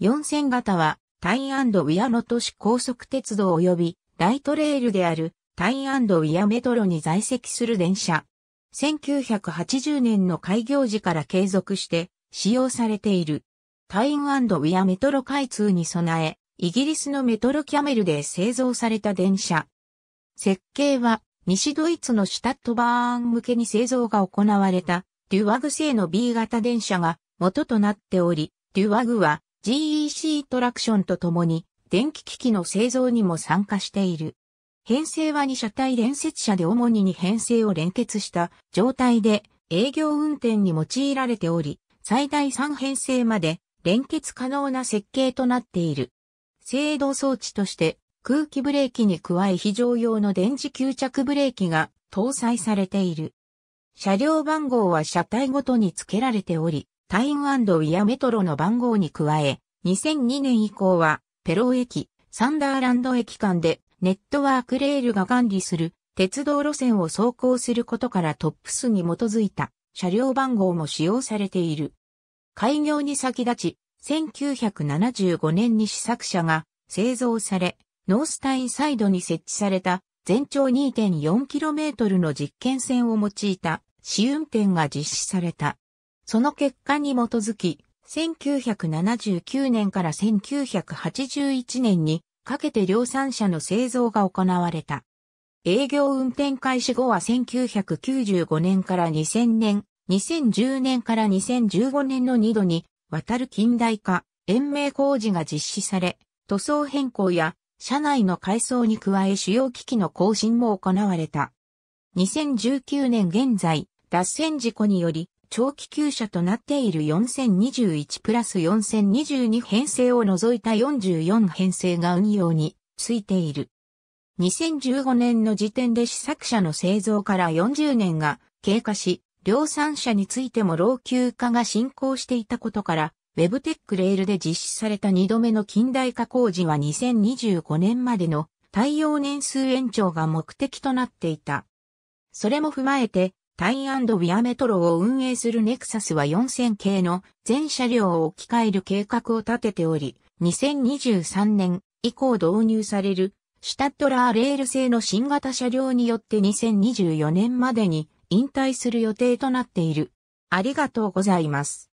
4000型は、タインウィアの都市高速鉄道及び、ライトレールである、タインウィアメトロに在籍する電車。1980年の開業時から継続して、使用されている。タインウィアメトロ開通に備え、イギリスのメトロキャメルで製造された電車。設計は、西ドイツのシュタットバーン向けに製造が行われた、デュワグ製の B 型電車が元となっており、デュワグは GEC トラクションとともに電気機器の製造にも参加している。編成は2車体連接車で主に2編成を連結した状態で営業運転に用いられており、最大3編成まで連結可能な設計となっている。制動装置として空気ブレーキに加え非常用の電磁吸着ブレーキが搭載されている。車両番号は車体ごとに付けられており、タインウィアメトロの番号に加え、2002年以降は、ペロー駅、サンダーランド駅間で、ネットワークレールが管理する鉄道路線を走行することからトップスに基づいた車両番号も使用されている。開業に先立ち、1975年に試作車が製造され、ノースタインサイドに設置された全長 2.4km の実験線を用いた試運転が実施された。その結果に基づき、1979年から1981年にかけて量産車の製造が行われた。営業運転開始後は1995年から2000年、2010年から2015年の2度にわたる近代化、延命工事が実施され、塗装変更や車内の改装に加え主要機器の更新も行われた。2019年現在、脱線事故により長期休車となっている4021プラス4022編成を除いた44編成が運用についている。2015年の時点で試作車の製造から40年が経過し、量産車についても老朽化が進行していたことから、ウェブテックレールで実施された2度目の近代化工事は2025年までの対応年数延長が目的となっていた。それも踏まえて、タイアンドアメトロを運営するネクサスは4000系の全車両を置き換える計画を立てており、2023年以降導入されるシュタッドラーレール製の新型車両によって2024年までに引退する予定となっている。ありがとうございます。